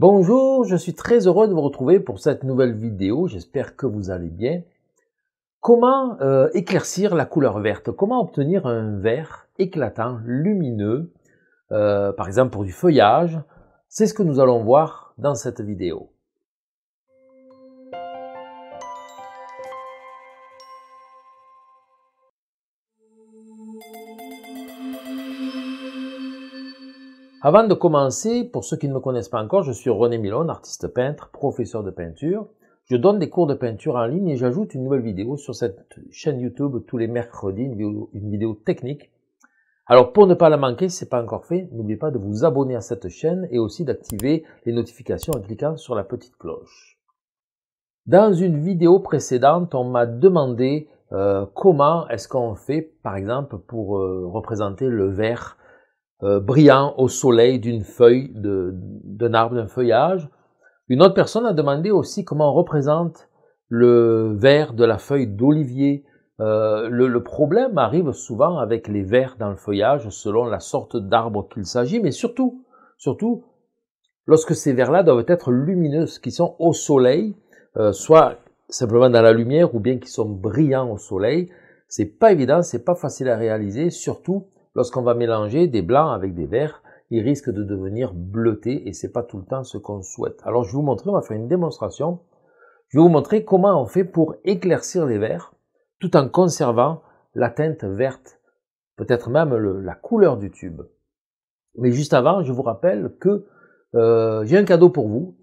Bonjour, je suis très heureux de vous retrouver pour cette nouvelle vidéo, j'espère que vous allez bien. Comment euh, éclaircir la couleur verte Comment obtenir un vert éclatant, lumineux, euh, par exemple pour du feuillage C'est ce que nous allons voir dans cette vidéo. Avant de commencer, pour ceux qui ne me connaissent pas encore, je suis René Milon, artiste peintre, professeur de peinture. Je donne des cours de peinture en ligne et j'ajoute une nouvelle vidéo sur cette chaîne YouTube tous les mercredis, une vidéo, technique. Alors pour ne pas la manquer, si ce n'est pas encore fait, n'oubliez pas de vous abonner à cette chaîne et aussi d'activer les notifications en cliquant sur la petite cloche. Dans une vidéo précédente, on m'a demandé euh, comment est-ce qu'on fait, par exemple, pour euh, représenter le vert euh, brillant au soleil d'une feuille, d'un arbre, d'un feuillage. Une autre personne a demandé aussi comment on représente le vert de la feuille d'olivier. Euh, le, problème arrive souvent avec les verts dans le feuillage selon la sorte d'arbre qu'il s'agit, mais surtout, surtout lorsque ces verts là doivent être lumineux, qui sont au soleil, euh, soit simplement dans la lumière ou bien qui sont brillants au soleil. C'est pas évident, c'est pas facile à réaliser, surtout Lorsqu'on va mélanger des blancs avec des verts, ils risquent de devenir bleutés et c'est pas tout le temps ce qu'on souhaite. Alors je vais vous montrer, on va faire une démonstration. Je vais vous montrer comment on fait pour éclaircir les verts tout en conservant la teinte verte, peut-être même la couleur du tube. Mais juste avant, je vous rappelle que euh, j'ai un cadeau pour vous.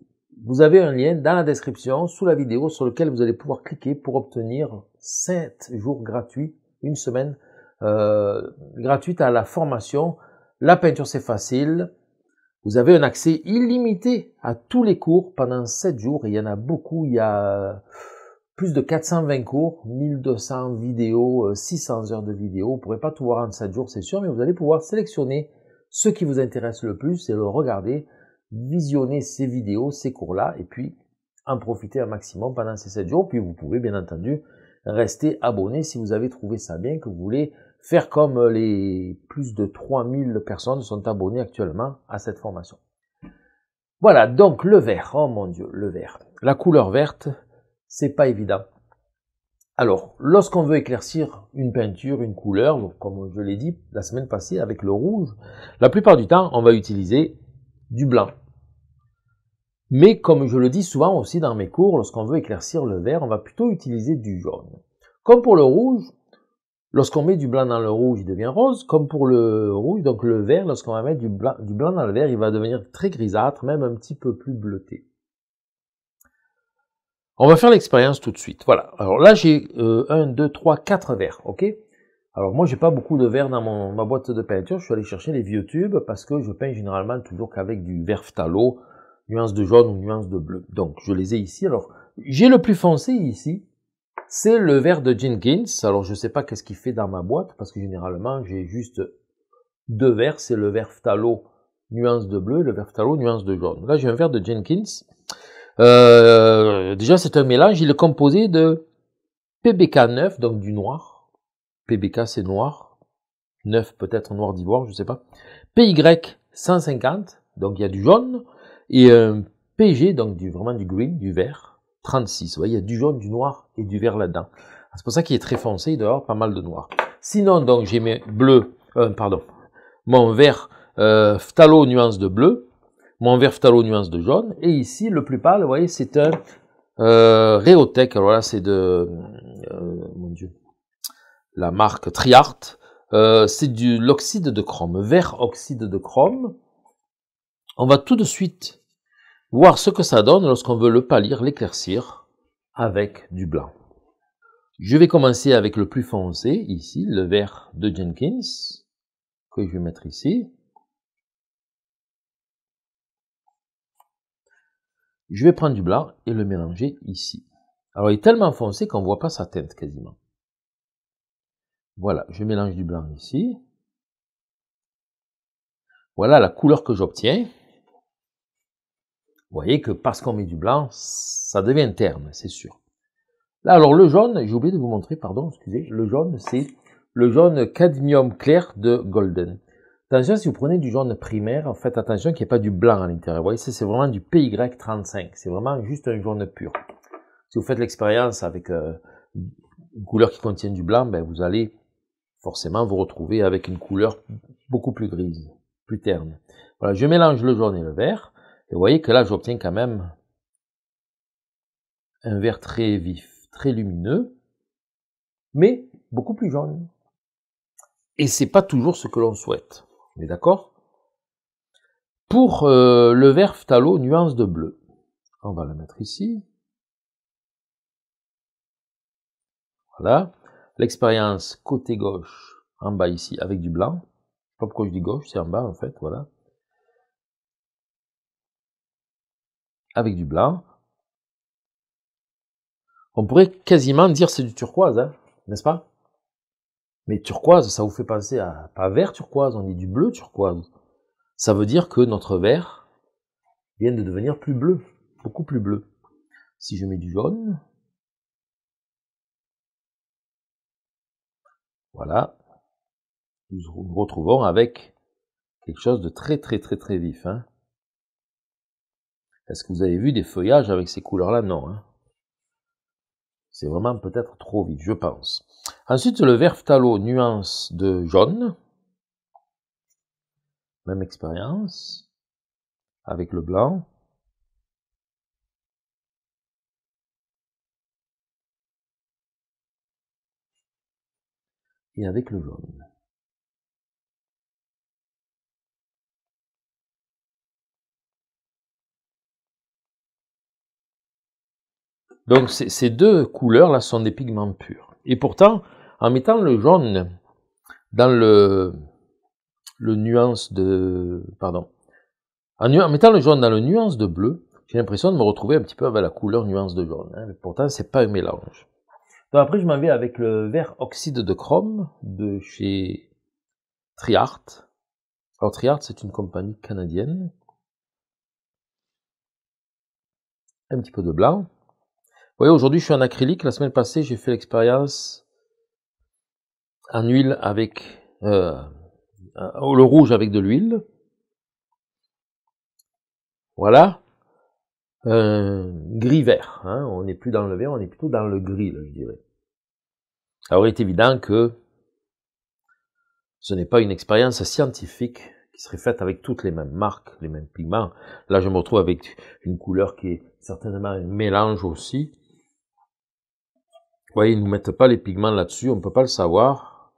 Vous avez un lien dans la description sous la vidéo sur lequel vous allez pouvoir cliquer pour obtenir 7 jours gratuits, une semaine euh, gratuite à la formation. La peinture, c'est facile. Vous avez un accès illimité à tous les cours pendant 7 jours. il y en a beaucoup. Il y a plus de 420 cours, 1200 vidéos, 600 euh, heures de vidéos. Vous ne pourrez pas tout voir en 7 jours, c'est sûr, mais vous allez pouvoir sélectionner ce qui vous intéresse le plus et le regarder, visionner ces vidéos, ces cours-là, et puis en profiter un maximum pendant ces 7 jours. Puis vous pouvez bien entendu restez abonné si vous avez trouvé ça bien, que vous voulez faire comme les plus de 3000 personnes sont abonnées actuellement à cette formation. Voilà, donc le vert, oh mon dieu, le vert. La couleur verte, c'est pas évident. Alors, lorsqu'on veut éclaircir une peinture, une couleur, comme je l'ai dit la semaine passée avec le rouge, la plupart du temps, on va utiliser du blanc. Mais comme je le dis souvent aussi dans mes cours, lorsqu'on veut éclaircir le vert, on va plutôt utiliser du jaune. Comme pour le rouge, lorsqu'on met du blanc dans le rouge, il devient rose. Comme pour le rouge, donc le vert, lorsqu'on va mettre du blanc, dans le vert, il va devenir très grisâtre, même un petit peu plus bleuté. On va faire l'expérience tout de suite. Voilà. Alors là, j'ai 1, 2, 3, 4 verres. OK Alors moi, j'ai pas beaucoup de verres dans ma boîte de peinture. Je suis allé chercher les vieux tubes parce que je peins généralement toujours qu'avec du vert phtalo, nuance de jaune ou nuance de bleu. Donc je les ai ici. Alors j'ai le plus foncé ici, c'est le vert de Jenkins. Alors je ne sais pas qu'est-ce qu'il fait dans ma boîte parce que généralement j'ai juste deux verts. c'est le vert phtalo nuance de bleu et le vert phtalo nuance de jaune. Là j'ai un vert de Jenkins. Euh, déjà c'est un mélange, il est composé de PBK9, donc du noir. PBK c'est noir, 9 peut-être noir d'ivoire, je ne sais pas. PY 150, donc il y a du jaune. Et un euh, PG, donc vraiment du green, du vert, 36. Vous voyez, il y a du jaune, du noir et du vert là-dedans. Ah, c'est pour ça qu'il est très foncé, il doit avoir pas mal de noir. Sinon, donc, j'ai mes bleus, euh, pardon, mon vert euh, phtalo nuance de bleu, mon vert phtalo nuance de jaune, et ici, le plus pâle, vous voyez, c'est un euh, Alors là, c'est de, mon Dieu, la marque Triart. c'est de l'oxyde de chrome, vert oxyde de chrome, on va tout de suite voir ce que ça donne lorsqu'on veut le pâlir, l'éclaircir avec du blanc. Je vais commencer avec le plus foncé, ici, le vert de Jenkins, que je vais mettre ici. Je vais prendre du blanc et le mélanger ici. Alors, il est tellement foncé qu'on ne voit pas sa teinte quasiment. Voilà, je mélange du blanc ici. Voilà la couleur que j'obtiens. Vous voyez que parce qu'on met du blanc, ça devient terne, c'est sûr. Là, alors le jaune, j'ai oublié de vous montrer, pardon, excusez, le jaune, c'est le jaune cadmium clair de Golden. Attention, si vous prenez du jaune primaire, faites attention qu'il n'y ait pas du blanc à l'intérieur. Vous voyez, c'est vraiment du PY35. C'est vraiment juste un jaune pur. Si vous faites l'expérience avec euh, une couleur qui contient du blanc, ben, vous allez forcément vous retrouver avec une couleur beaucoup plus grise, plus terne. Voilà, je mélange le jaune et le vert. Et vous voyez que là, j'obtiens quand même un vert très vif, très lumineux, mais beaucoup plus jaune. Et c'est pas toujours ce que l'on souhaite. On est d'accord Pour euh, le vert phtalo, nuance de bleu, on va le mettre ici. Voilà. L'expérience côté gauche, en bas ici, avec du blanc. Je pas je dis gauche, c'est en bas en fait, voilà. avec du blanc. On pourrait quasiment dire c'est du turquoise, hein, n'est-ce pas Mais turquoise, ça vous fait penser à pas vert turquoise, on dit du bleu turquoise. Ça veut dire que notre vert vient de devenir plus bleu, beaucoup plus bleu. Si je mets du jaune, voilà, nous nous retrouvons avec quelque chose de très très très très vif. Hein. Est-ce que vous avez vu des feuillages avec ces couleurs-là Non. Hein. C'est vraiment peut-être trop vite, je pense. Ensuite, le vert talo nuance de jaune. Même expérience. Avec le blanc. Et avec le jaune. Donc ces deux couleurs-là sont des pigments purs. Et pourtant, en mettant le jaune dans le, nuance de... Pardon. En, mettant le jaune dans le nuance de bleu, j'ai l'impression de me retrouver un petit peu avec la couleur nuance de jaune. Pourtant, hein. Pourtant, c'est pas un mélange. Donc après, je m'en vais avec le vert oxyde de chrome de chez Triart. Alors Triart, c'est une compagnie canadienne. Un petit peu de blanc voyez, aujourd'hui, je suis en acrylique. La semaine passée, j'ai fait l'expérience en huile avec euh, oh, le rouge avec de l'huile. Voilà. un gris vert. Hein. On n'est plus dans le vert, on est plutôt dans le gris, je dirais. Alors il est évident que ce n'est pas une expérience scientifique qui serait faite avec toutes les mêmes marques, les mêmes pigments. Là, je me retrouve avec une couleur qui est certainement un mélange aussi. Vous voyez, ils ne nous mettent pas les pigments là-dessus, on ne peut pas le savoir.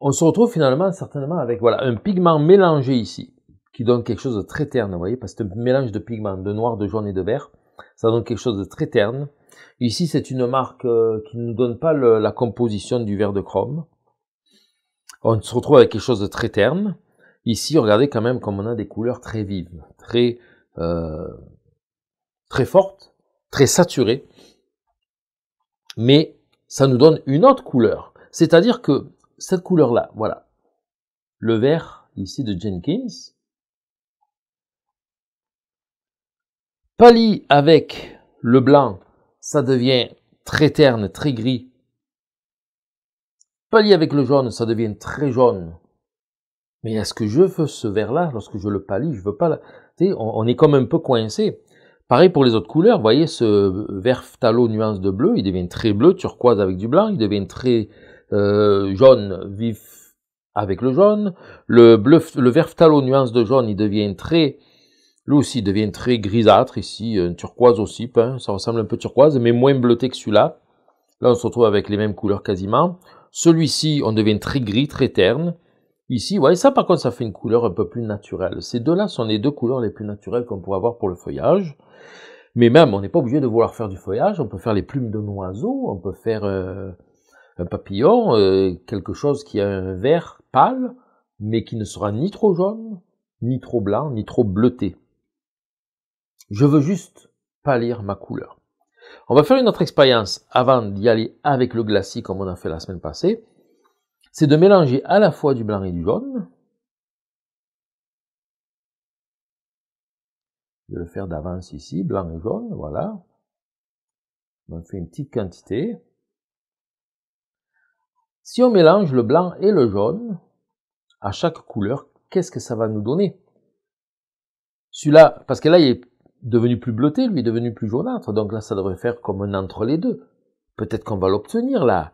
On se retrouve finalement certainement avec voilà, un pigment mélangé ici, qui donne quelque chose de très terne, vous voyez, parce que c'est un mélange de pigments, de noir, de jaune et de vert, ça donne quelque chose de très terne. Ici, c'est une marque euh, qui ne nous donne pas la composition du verre de chrome. On se retrouve avec quelque chose de très terne. Ici, regardez quand même comme on a des couleurs très vives, très, euh, très fortes, très saturées mais ça nous donne une autre couleur. C'est-à-dire que cette couleur-là, voilà, le vert ici de Jenkins, pâlit avec le blanc, ça devient très terne, très gris. Pali avec le jaune, ça devient très jaune. Mais est-ce que je veux ce vert-là lorsque je le pâlis Je veux pas. On, on est comme un peu coincé. Pareil pour les autres couleurs, vous voyez ce vert phtalo nuance de bleu, il devient très bleu, turquoise avec du blanc, il devient très euh, jaune vif avec le jaune, le, bleu, le vert nuance de jaune, il devient très... Lui devient très grisâtre ici, euh, turquoise aussi, hein, ça ressemble un peu turquoise, mais moins bleuté que celui-là. Là, on se retrouve avec les mêmes couleurs quasiment. Celui-ci, on devient très gris, très terne. Ici, ouais, ça par contre, ça fait une couleur un peu plus naturelle. Ces deux-là sont les deux couleurs les plus naturelles qu'on pourrait avoir pour le feuillage. Mais même, on n'est pas obligé de vouloir faire du feuillage. On peut faire les plumes d'un oiseau, on peut faire euh, un papillon, euh, quelque chose qui a un vert pâle, mais qui ne sera ni trop jaune, ni trop blanc, ni trop bleuté. Je veux juste pâlir ma couleur. On va faire une autre expérience avant d'y aller avec le glacis comme on a fait la semaine passée c'est de mélanger à la fois du blanc et du jaune. Je vais le faire d'avance ici, blanc et jaune, voilà. On fait une petite quantité. Si on mélange le blanc et le jaune, à chaque couleur, qu'est-ce que ça va nous donner Celui-là, parce que là, il est devenu plus bleuté, lui, est devenu plus jaunâtre, donc là, ça devrait faire comme un entre les deux. Peut-être qu'on va l'obtenir, là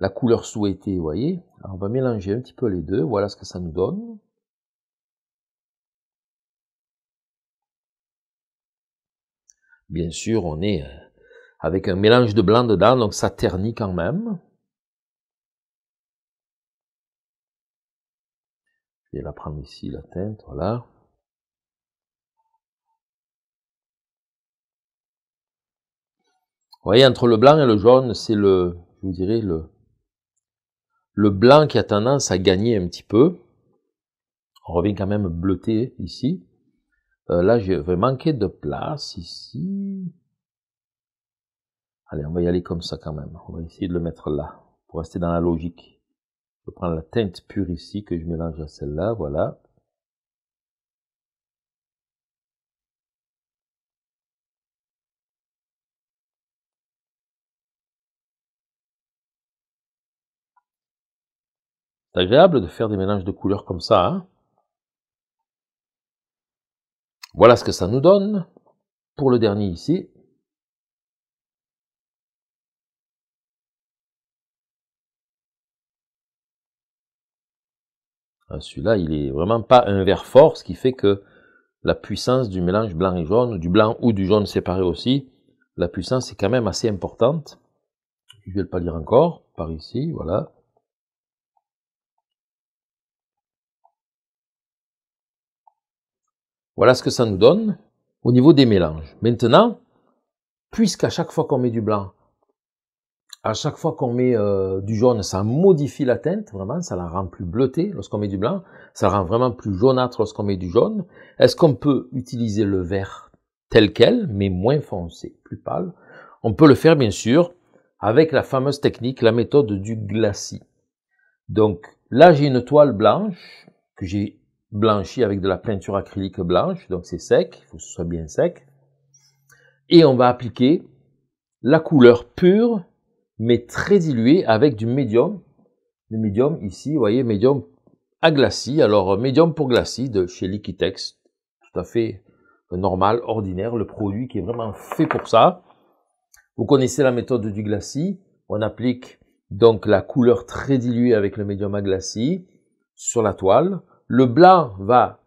la couleur souhaitée, vous voyez. Alors on va mélanger un petit peu les deux, voilà ce que ça nous donne. Bien sûr, on est euh, avec un mélange de blanc dedans, donc ça ternit quand même. Je vais la prendre ici, la teinte, voilà. Vous voyez, entre le blanc et le jaune, c'est le, je vous dirais, le, le blanc qui a tendance à gagner un petit peu. On revient quand même bleuté ici. Euh, là, je vais manquer de place ici. Allez, on va y aller comme ça quand même. On va essayer de le mettre là, pour rester dans la logique. Je vais prendre la teinte pure ici, que je mélange à celle-là, voilà. C'est agréable de faire des mélanges de couleurs comme ça. Hein. voilà ce que ça nous donne pour le dernier ici. Ah, celui-là, il est vraiment pas un vert fort, ce qui fait que la puissance du mélange blanc et jaune, du blanc ou du jaune séparé aussi, la puissance est quand même assez importante. Je vais le pas lire encore, par ici, voilà. Voilà ce que ça nous donne au niveau des mélanges. Maintenant, puisqu'à chaque fois qu'on met du blanc, à chaque fois qu'on met euh, du jaune, ça modifie la teinte, vraiment, ça la rend plus bleutée lorsqu'on met du blanc, ça la rend vraiment plus jaunâtre lorsqu'on met du jaune. Est-ce qu'on peut utiliser le vert tel quel, mais moins foncé, plus pâle On peut le faire, bien sûr, avec la fameuse technique, la méthode du glacis. Donc là, j'ai une toile blanche que j'ai blanchi avec de la peinture acrylique blanche, donc c'est sec, il faut que ce soit bien sec. Et on va appliquer la couleur pure, mais très diluée avec du médium. Le médium ici, vous voyez, médium à glacis, Alors, euh, médium pour glacis de chez Liquitex, tout à fait euh, normal, ordinaire, le produit qui est vraiment fait pour ça. Vous connaissez la méthode du glacis. On applique donc la couleur très diluée avec le médium à glacis, sur la toile. Le blanc va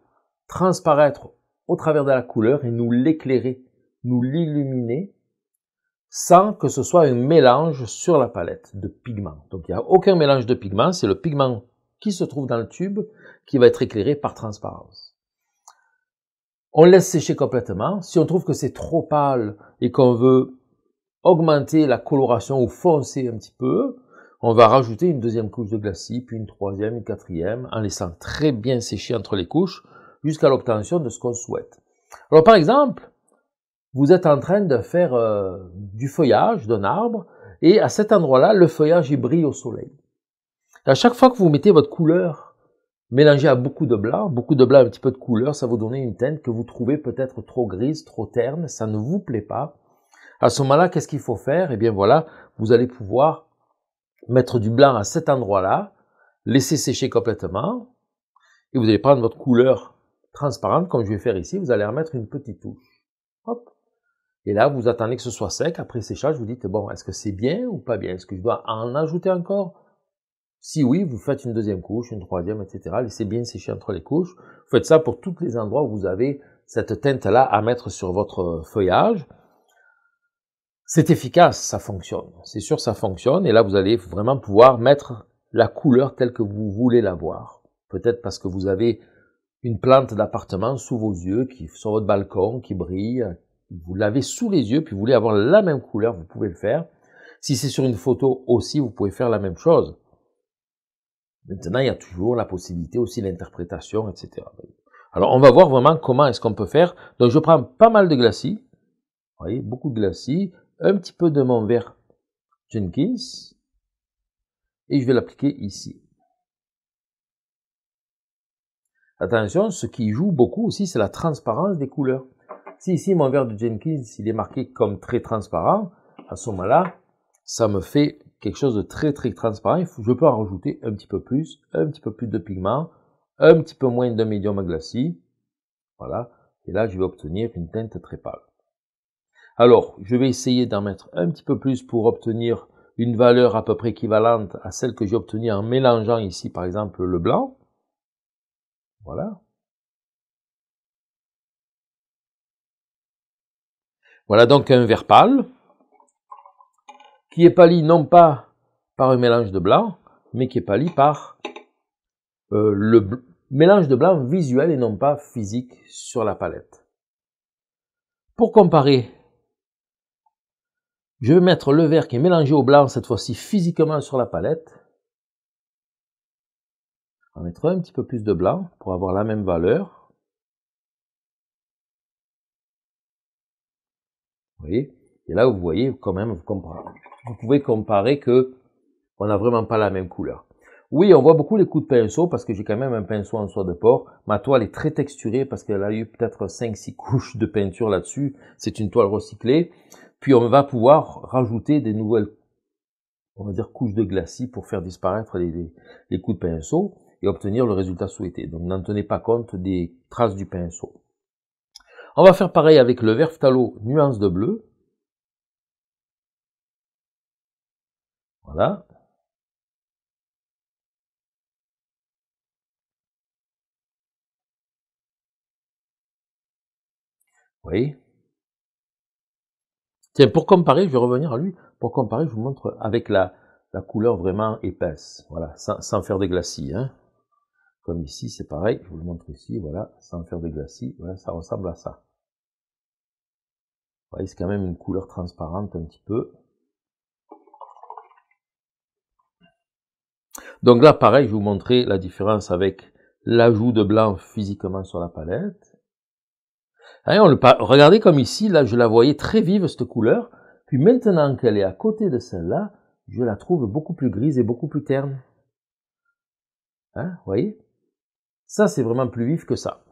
transparaître au travers de la couleur et nous l'éclairer, nous l'illuminer sans que ce soit un mélange sur la palette de pigments. Donc il n'y a aucun mélange de pigments, c'est le pigment qui se trouve dans le tube qui va être éclairé par transparence. On laisse sécher complètement. Si on trouve que c'est trop pâle et qu'on veut augmenter la coloration ou foncer un petit peu, on va rajouter une deuxième couche de glacis, puis une troisième, une quatrième, en laissant très bien sécher entre les couches jusqu'à l'obtention de ce qu'on souhaite. Alors par exemple, vous êtes en train de faire euh, du feuillage d'un arbre, et à cet endroit-là, le feuillage y brille au soleil. à chaque fois que vous mettez votre couleur mélangée à beaucoup de blanc, beaucoup de blanc, un petit peu de couleur, ça vous donne une teinte que vous trouvez peut-être trop grise, trop terne, ça ne vous plaît pas. À ce moment-là, qu'est-ce qu'il faut faire Eh bien voilà, vous allez pouvoir mettre du blanc à cet endroit-là, laisser sécher complètement, et vous allez prendre votre couleur transparente, comme je vais faire ici, vous allez remettre une petite touche. Hop. Et là, vous attendez que ce soit sec. Après séchage, vous dites, bon, est-ce que c'est bien ou pas bien Est-ce que je dois en ajouter encore Si oui, vous faites une deuxième couche, une troisième, etc. Laissez bien sécher entre les couches. Vous faites ça pour tous les endroits où vous avez cette teinte-là à mettre sur votre feuillage c'est efficace, ça fonctionne. C'est sûr, ça fonctionne. Et là, vous allez vraiment pouvoir mettre la couleur telle que vous voulez la voir. Peut-être parce que vous avez une plante d'appartement sous vos yeux, qui sur votre balcon, qui brille. Vous l'avez sous les yeux, puis vous voulez avoir la même couleur, vous pouvez le faire. Si c'est sur une photo aussi, vous pouvez faire la même chose. Maintenant, il y a toujours la possibilité aussi l'interprétation, etc. Alors, on va voir vraiment comment est-ce qu'on peut faire. Donc, je prends pas mal de glacis. Vous voyez, beaucoup de glacis un petit peu de mon vert Jenkins et je vais l'appliquer ici. Attention, ce qui joue beaucoup aussi, c'est la transparence des couleurs. Si ici mon verre de Jenkins il est marqué comme très transparent, à ce moment-là, ça me fait quelque chose de très très transparent. Je peux en rajouter un petit peu plus, un petit peu plus de pigments, un petit peu moins de médium à glacis. Voilà. Et là, je vais obtenir une teinte très pâle. Alors, je vais essayer d'en mettre un petit peu plus pour obtenir une valeur à peu près équivalente à celle que j'ai obtenue en mélangeant ici, par exemple, le blanc. Voilà. Voilà donc un vert pâle qui est pâli non pas par un mélange de blanc, mais qui est pâli par euh, le mélange de blanc visuel et non pas physique sur la palette. Pour comparer je vais mettre le vert qui est mélangé au blanc, cette fois-ci physiquement sur la palette. On mettra mettre un petit peu plus de blanc pour avoir la même valeur. Vous voyez Et là, vous voyez quand même, vous, vous pouvez comparer que on n'a vraiment pas la même couleur. Oui, on voit beaucoup les coups de pinceau parce que j'ai quand même un pinceau en soie de porc. Ma toile est très texturée parce qu'elle a eu peut-être 5-6 couches de peinture là-dessus. C'est une toile recyclée. Puis on va pouvoir rajouter des nouvelles, on va dire, couches de glacis pour faire disparaître les, coups de pinceau et obtenir le résultat souhaité. Donc n'en tenez pas compte des traces du pinceau. On va faire pareil avec le vert phtalo nuance de bleu. Voilà. voyez Tiens, pour comparer, je vais revenir à lui. Pour comparer, je vous montre avec la, la couleur vraiment épaisse. Voilà, sans, sans faire des glacis. Hein. Comme ici, c'est pareil. Je vous le montre ici. Voilà, sans faire des glacis. Voilà, ça ressemble à ça. Vous voyez, c'est quand même une couleur transparente un petit peu. Donc là, pareil, je vais vous montrer la différence avec l'ajout de blanc physiquement sur la palette Hein, regardez comme ici, là, je la voyais très vive, cette couleur. Puis maintenant qu'elle est à côté de celle-là, je la trouve beaucoup plus grise et beaucoup plus terne. Hein, voyez Ça, c'est vraiment plus vif que ça.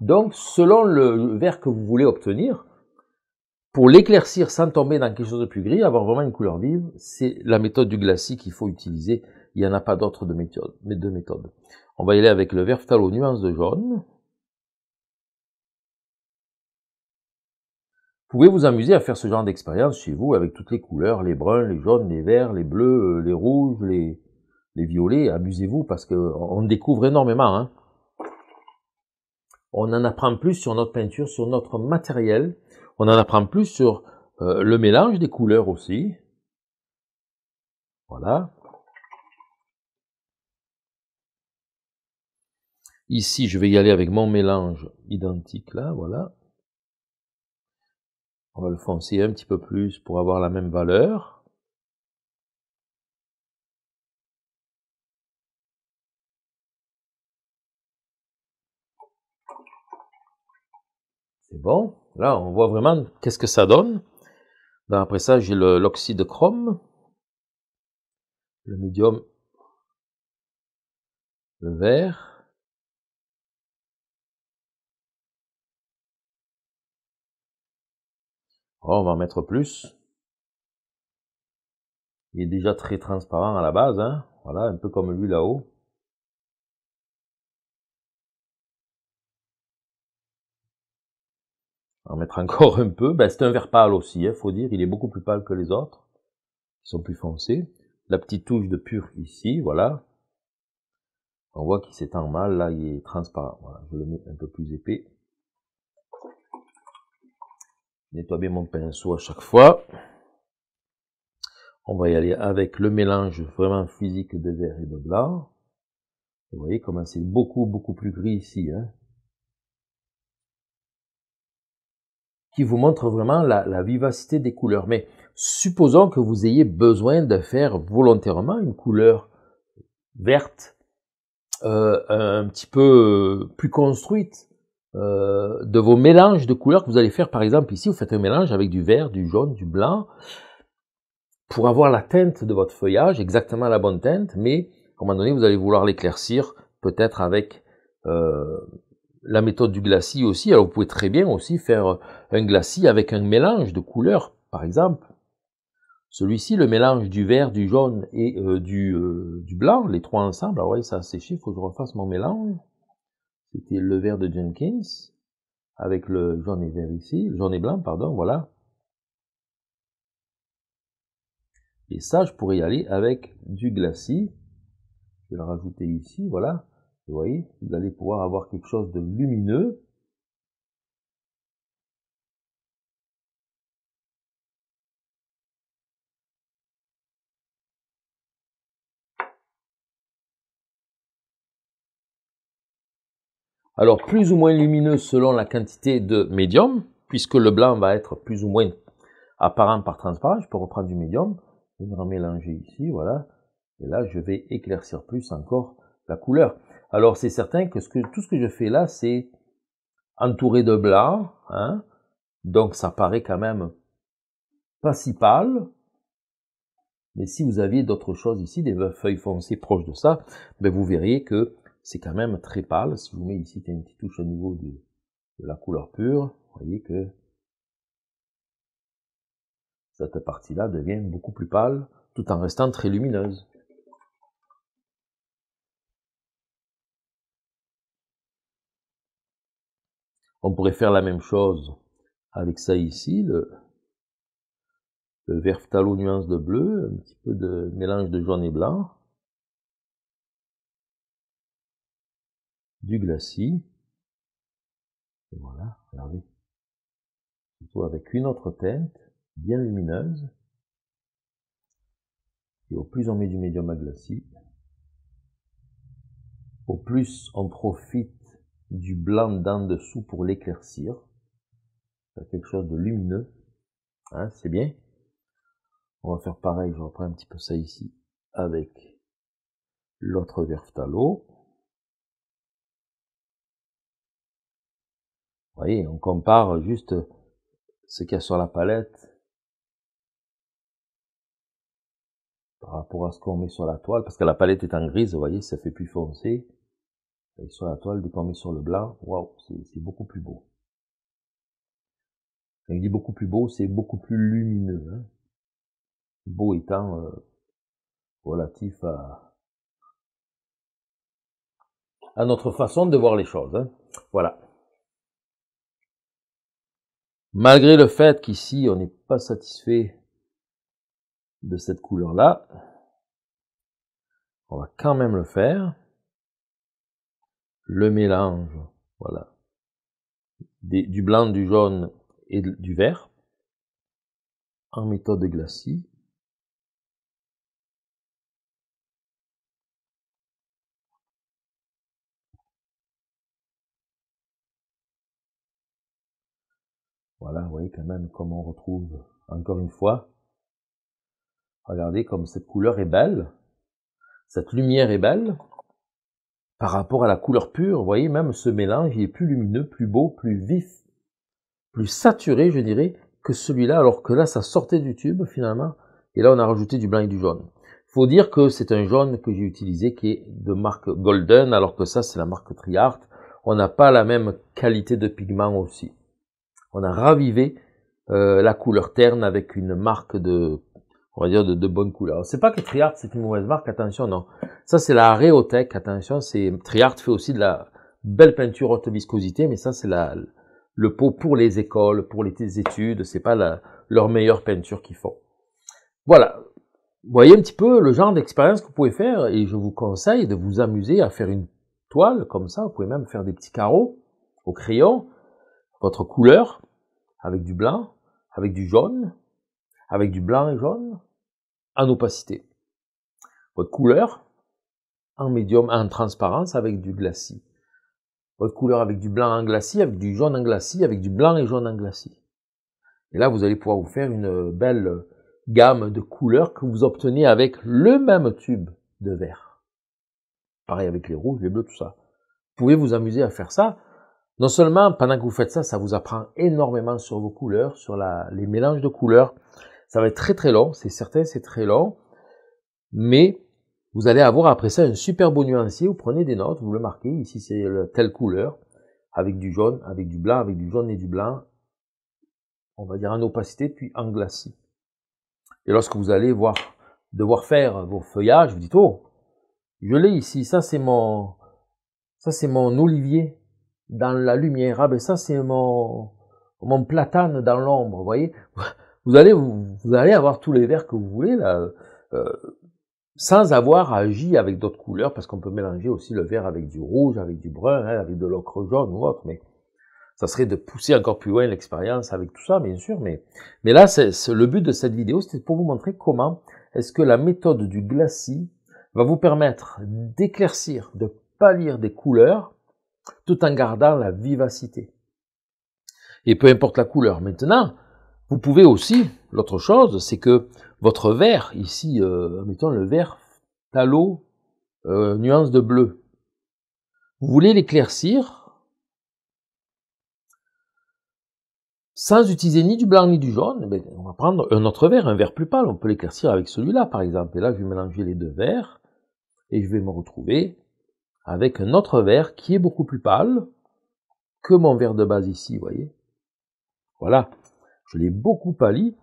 Donc, selon le vert que vous voulez obtenir, pour l'éclaircir sans tomber dans quelque chose de plus gris, avoir vraiment une couleur vive, c'est la méthode du glacis qu'il faut utiliser. Il n'y en a pas d'autre de méthode, On va y aller avec le vert phtalo nuance de jaune. Vous pouvez vous amuser à faire ce genre d'expérience chez vous avec toutes les couleurs, les bruns, les jaunes, les verts, les bleus, euh, les rouges, les, violets. Amusez-vous parce qu'on découvre énormément. Hein. On en apprend plus sur notre peinture, sur notre matériel. On en apprend plus sur euh, le mélange des couleurs aussi. Voilà. Ici, je vais y aller avec mon mélange identique là, voilà. On va le foncer un petit peu plus pour avoir la même valeur. C'est bon. Là, on voit vraiment qu'est-ce que ça donne. après ça, j'ai l'oxyde chrome, le médium, le vert. Oh, on va en mettre plus. Il est déjà très transparent à la base, hein. Voilà, un peu comme lui là-haut. on En mettre encore un peu. Ben, c'est un vert pâle aussi, il hein, faut dire. Il est beaucoup plus pâle que les autres, qui sont plus foncés. La petite touche de pur ici, voilà. On voit qu'il s'étend mal, là, il est transparent. je le mets un peu plus épais nettoie mon pinceau à chaque fois. On va y aller avec le mélange vraiment physique de vert et de blanc. Vous voyez comment c'est beaucoup, beaucoup plus gris ici. Hein. qui vous montre vraiment la, vivacité des couleurs. Mais supposons que vous ayez besoin de faire volontairement une couleur verte, euh, un petit peu euh, plus construite, euh, de vos mélanges de couleurs que vous allez faire. Par exemple, ici, vous faites un mélange avec du vert, du jaune, du blanc, pour avoir la teinte de votre feuillage, exactement la bonne teinte, mais à un moment donné, vous allez vouloir l'éclaircir, peut-être avec euh, la méthode du glacis aussi. Alors, vous pouvez très bien aussi faire un glacis avec un mélange de couleurs, par exemple. Celui-ci, le mélange du vert, du jaune et euh, du, du, blanc, les trois ensemble, alors ah ça a séché, il faut que je refasse mon mélange c'était le verre de Jenkins, avec le jaune et vert ici, le jaune et blanc, pardon, voilà. Et ça, je pourrais y aller avec du glacis. Je vais le rajouter ici, voilà. Vous voyez, vous allez pouvoir avoir quelque chose de lumineux Alors plus ou moins lumineux selon la quantité de médium, puisque le blanc va être plus ou moins apparent par transparent. Je peux reprendre du médium, je vais me remélanger ici, voilà. Et là, je vais éclaircir plus encore la couleur. Alors c'est certain que, tout ce que je fais là, c'est entouré de blanc, hein, donc ça paraît quand même pas si pâle. Mais si vous aviez d'autres choses ici, des feuilles foncées proches de ça, ben, vous verriez que c'est quand même très pâle. Si je vous mets ici une petite touche au niveau de, la couleur pure, vous voyez que cette partie-là devient beaucoup plus pâle, tout en restant très lumineuse. On pourrait faire la même chose avec ça ici, le, vert phtalo nuance de bleu, un petit peu de mélange de jaune et blanc. du glacis. voilà, regardez. Surtout avec une autre teinte, bien lumineuse. Et au plus on met du médium à glacis, au plus on profite du blanc d'en dessous pour l'éclaircir. quelque chose de lumineux. Hein, c'est bien. On va faire pareil, je reprends un petit peu ça ici avec l'autre talo. Vous voyez, on compare juste ce qu'il y a sur la palette par rapport à ce qu'on met sur la toile, parce que la palette est en grise, vous voyez, ça fait plus foncé. Et sur la toile, dès qu'on met sur le blanc, waouh, c'est beaucoup plus beau. Quand il dit beaucoup plus beau, c'est beaucoup plus lumineux. Hein. Beau étant euh, relatif à, notre façon de voir les choses. Hein. Voilà. Malgré le fait qu'ici, on n'est pas satisfait de cette couleur-là, on va quand même le faire. Le mélange, voilà, du blanc, du jaune et du vert en méthode glacis. Voilà, vous voyez quand même comme on retrouve, encore une fois, regardez comme cette couleur est belle, cette lumière est belle, par rapport à la couleur pure, vous voyez, même ce mélange, est plus lumineux, plus beau, plus vif, plus saturé, je dirais, que celui-là, alors que là, ça sortait du tube, finalement, et là, on a rajouté du blanc et du jaune. Faut dire que c'est un jaune que j'ai utilisé qui est de marque Golden, alors que ça, c'est la marque Triart. On n'a pas la même qualité de pigment aussi on a ravivé euh, la couleur terne avec une marque de, on va dire, de, bonne couleur. C'est pas que Triart c'est une mauvaise marque, attention, non. Ça c'est la Réotech, attention, c'est Triart fait aussi de la belle peinture haute viscosité, mais ça c'est la le pot pour les écoles, pour les études, c'est pas leur meilleure peinture qu'ils font. Voilà. Vous voyez un petit peu le genre d'expérience que vous pouvez faire et je vous conseille de vous amuser à faire une toile comme ça. Vous pouvez même faire des petits carreaux au crayon, votre couleur, avec du blanc, avec du jaune, avec du blanc et jaune, en opacité. Votre couleur en médium, en transparence avec du glacis. Votre couleur avec du blanc en glacis, avec du jaune en glacis, avec du blanc et jaune en glacis. Et là, vous allez pouvoir vous faire une belle gamme de couleurs que vous obtenez avec le même tube de verre. Pareil avec les rouges, les bleus, tout ça. Vous pouvez vous amuser à faire ça. Non seulement pendant que vous faites ça, ça vous apprend énormément sur vos couleurs, sur les mélanges de couleurs. Ça va être très très long, c'est certain, c'est très long. Mais vous allez avoir après ça un super beau nuancier. Vous prenez des notes, vous le marquez. Ici c'est telle couleur, avec du jaune, avec du blanc, avec du jaune et du blanc. On va dire en opacité, puis en glacis. Et lorsque vous allez voir, devoir faire vos feuillages, vous dites oh, je l'ai ici. Ça c'est mon, ça c'est mon olivier dans la lumière. Ah ben ça c'est mon, mon platane dans l'ombre, vous voyez. Vous allez, vous, allez avoir tous les verts que vous voulez là, euh, sans avoir agi avec d'autres couleurs, parce qu'on peut mélanger aussi le vert avec du rouge, avec du brun, hein, avec de l'ocre jaune ou autre, mais ça serait de pousser encore plus loin l'expérience avec tout ça, bien sûr, mais, mais là, c'est, le but de cette vidéo, c'était pour vous montrer comment est-ce que la méthode du glacis va vous permettre d'éclaircir, de pâlir des couleurs tout en gardant la vivacité. Et peu importe la couleur. Maintenant, vous pouvez aussi, l'autre chose, c'est que votre vert, ici, euh, mettons le vert talo, euh, nuance de bleu, vous voulez l'éclaircir sans utiliser ni du blanc ni du jaune. Eh on va prendre un autre vert, un vert plus pâle. On peut l'éclaircir avec celui-là, par exemple. Et là, je vais mélanger les deux verts et je vais me retrouver avec un autre verre qui est beaucoup plus pâle que mon verre de base ici, vous voyez. Voilà, je l'ai beaucoup pâli.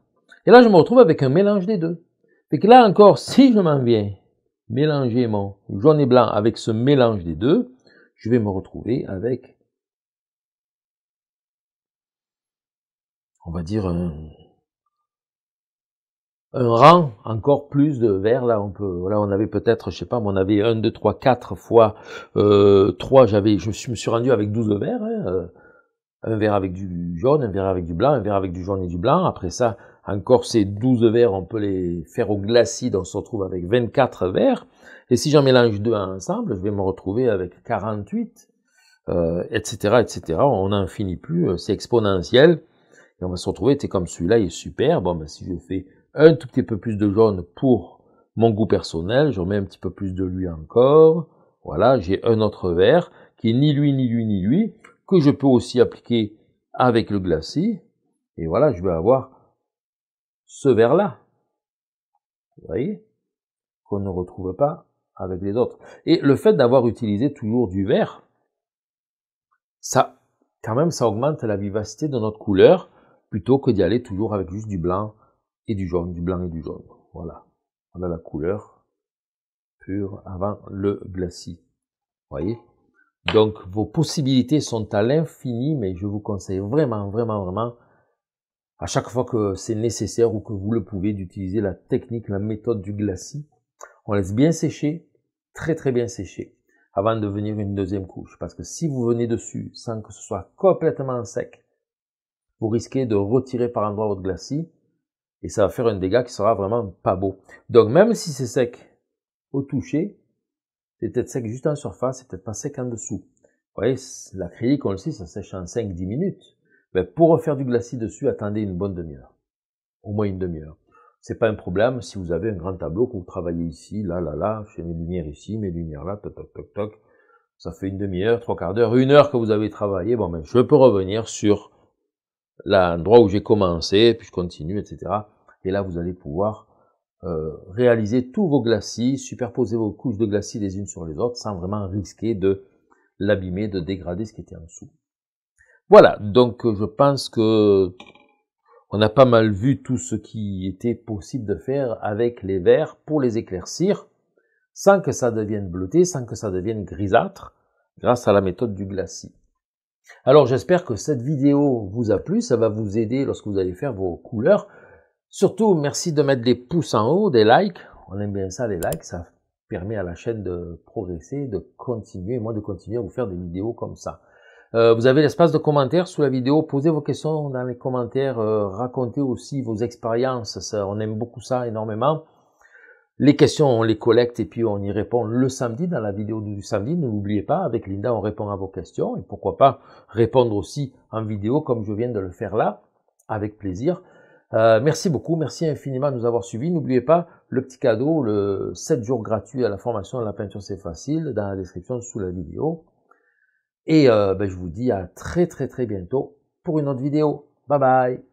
Et là, je me retrouve avec un mélange des deux. et que là encore, si je m'en viens mélanger mon jaune et blanc avec ce mélange des deux, je vais me retrouver avec, on va dire, un, un rang encore plus de verres, là on peut là on avait peut-être je sais pas on avait 1 2 3 4 fois euh, 3 j'avais je me suis rendu avec 12 verres hein, euh, un verre avec du jaune un verre avec du blanc un verre avec du jaune et du blanc après ça encore ces 12 verres on peut les faire au glacide on se retrouve avec 24 verres et si j'en mélange deux ensemble je vais me retrouver avec 48 euh, etc etc on n'en finit plus euh, c'est exponentiel et on va se retrouver, t'es comme celui-là, il est super, bon, ben, si je fais un tout petit peu plus de jaune pour mon goût personnel, je mets un petit peu plus de lui encore. Voilà, j'ai un autre vert qui est ni lui, ni lui, ni lui, que je peux aussi appliquer avec le glacis. Et voilà, je vais avoir ce vert-là. Vous voyez Qu'on ne retrouve pas avec les autres. Et le fait d'avoir utilisé toujours du vert, ça, quand même, ça augmente la vivacité de notre couleur plutôt que d'y aller toujours avec juste du blanc et du jaune, du blanc et du jaune. Voilà. On a la couleur pure avant le glacis. Voyez Donc vos possibilités sont à l'infini, mais je vous conseille vraiment, vraiment, vraiment, à chaque fois que c'est nécessaire ou que vous le pouvez, d'utiliser la technique, la méthode du glacis. On laisse bien sécher, très très bien sécher, avant de venir une deuxième couche. Parce que si vous venez dessus sans que ce soit complètement sec, vous risquez de retirer par endroit votre glacis et ça va faire un dégât qui sera vraiment pas beau. Donc même si c'est sec au toucher, c'est peut-être sec juste en surface, c'est peut-être pas sec en dessous. Vous voyez, l'acrylique, on le sait, ça sèche en 5-10 minutes. Mais pour refaire du glacis dessus, attendez une bonne demi-heure. Au moins une demi-heure. C'est pas un problème si vous avez un grand tableau que vous travaillez ici, là, là, là, j'ai mes lumières ici, mes lumières là, toc, toc, toc, toc. Ça fait une demi-heure, trois quarts d'heure, une heure que vous avez travaillé. Bon, ben, je peux revenir sur l'endroit où j'ai commencé, puis je continue, etc. Et là, vous allez pouvoir euh, réaliser tous vos glacis, superposer vos couches de glacis les unes sur les autres sans vraiment risquer de l'abîmer, de dégrader ce qui était en dessous. Voilà, donc euh, je pense que on a pas mal vu tout ce qui était possible de faire avec les verres pour les éclaircir sans que ça devienne bleuté, sans que ça devienne grisâtre grâce à la méthode du glacis. Alors j'espère que cette vidéo vous a plu, ça va vous aider lorsque vous allez faire vos couleurs Surtout, merci de mettre des pouces en haut, des likes. On aime bien ça, les likes. Ça permet à la chaîne de progresser, de continuer, moi de continuer à vous faire des vidéos comme ça. Euh, vous avez l'espace de commentaires sous la vidéo. Posez vos questions dans les commentaires. Euh, racontez aussi vos expériences. on aime beaucoup ça énormément. Les questions, on les collecte et puis on y répond le samedi dans la vidéo du samedi. Ne l'oubliez pas, avec Linda, on répond à vos questions et pourquoi pas répondre aussi en vidéo comme je viens de le faire là, avec plaisir. Euh, merci beaucoup, merci infiniment de nous avoir suivis. N'oubliez pas le petit cadeau, le 7 jours gratuit à la formation de la peinture c'est facile dans la description sous la vidéo. Et euh, ben, je vous dis à très très très bientôt pour une autre vidéo. Bye bye